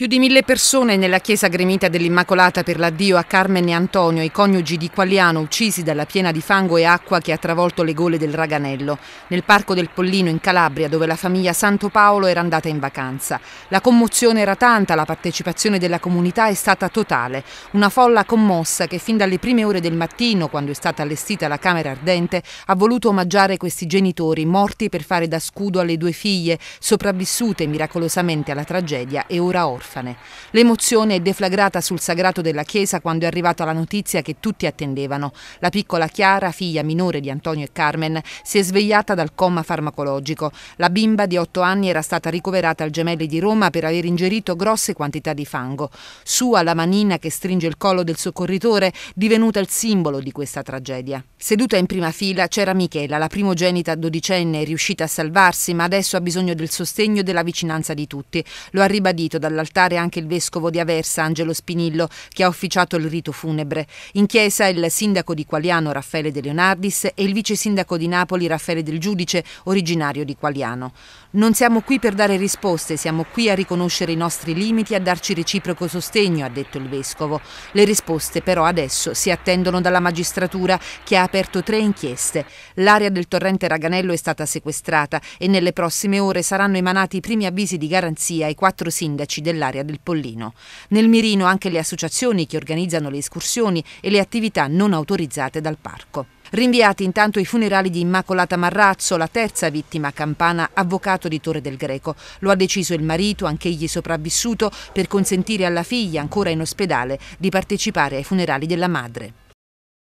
Più di mille persone nella chiesa gremita dell'Immacolata per l'addio a Carmen e Antonio, i coniugi di Qualiano uccisi dalla piena di fango e acqua che ha travolto le gole del Raganello, nel parco del Pollino in Calabria dove la famiglia Santo Paolo era andata in vacanza. La commozione era tanta, la partecipazione della comunità è stata totale, una folla commossa che fin dalle prime ore del mattino, quando è stata allestita la Camera Ardente, ha voluto omaggiare questi genitori morti per fare da scudo alle due figlie, sopravvissute miracolosamente alla tragedia e ora orfane orfane. L'emozione è deflagrata sul sagrato della chiesa quando è arrivata la notizia che tutti attendevano. La piccola Chiara, figlia minore di Antonio e Carmen, si è svegliata dal coma farmacologico. La bimba di otto anni era stata ricoverata al Gemelli di Roma per aver ingerito grosse quantità di fango. Sua la manina che stringe il collo del soccorritore, divenuta il simbolo di questa tragedia. Seduta in prima fila c'era Michela, la primogenita dodicenne riuscita a salvarsi, ma adesso ha bisogno del sostegno e della vicinanza di tutti. Lo ha ribadito dall'altare ricordare anche il vescovo di Aversa, Angelo Spinillo, che ha officiato il rito funebre. In chiesa il sindaco di Qualiano, Raffaele De Leonardis, e il vice sindaco di Napoli, Raffaele Del Giudice, originario di Qualiano. Non siamo qui per dare risposte, siamo qui a riconoscere i nostri limiti e a darci reciproco sostegno, ha detto il vescovo. Le risposte però adesso si attendono dalla magistratura che ha aperto tre inchieste. L'area del torrente Raganello è stata sequestrata e nelle prossime ore saranno emanati i primi avvisi di garanzia ai quattro sindaci dell'area nell'area del Pollino. Nel mirino anche le associazioni che organizzano le escursioni e le attività non autorizzate dal parco. Rinviati intanto i funerali di Immacolata Marrazzo, la terza vittima campana, avvocato di Torre del Greco. Lo ha deciso il marito, anch'egli sopravvissuto, per consentire alla figlia, ancora in ospedale, di partecipare ai funerali della madre.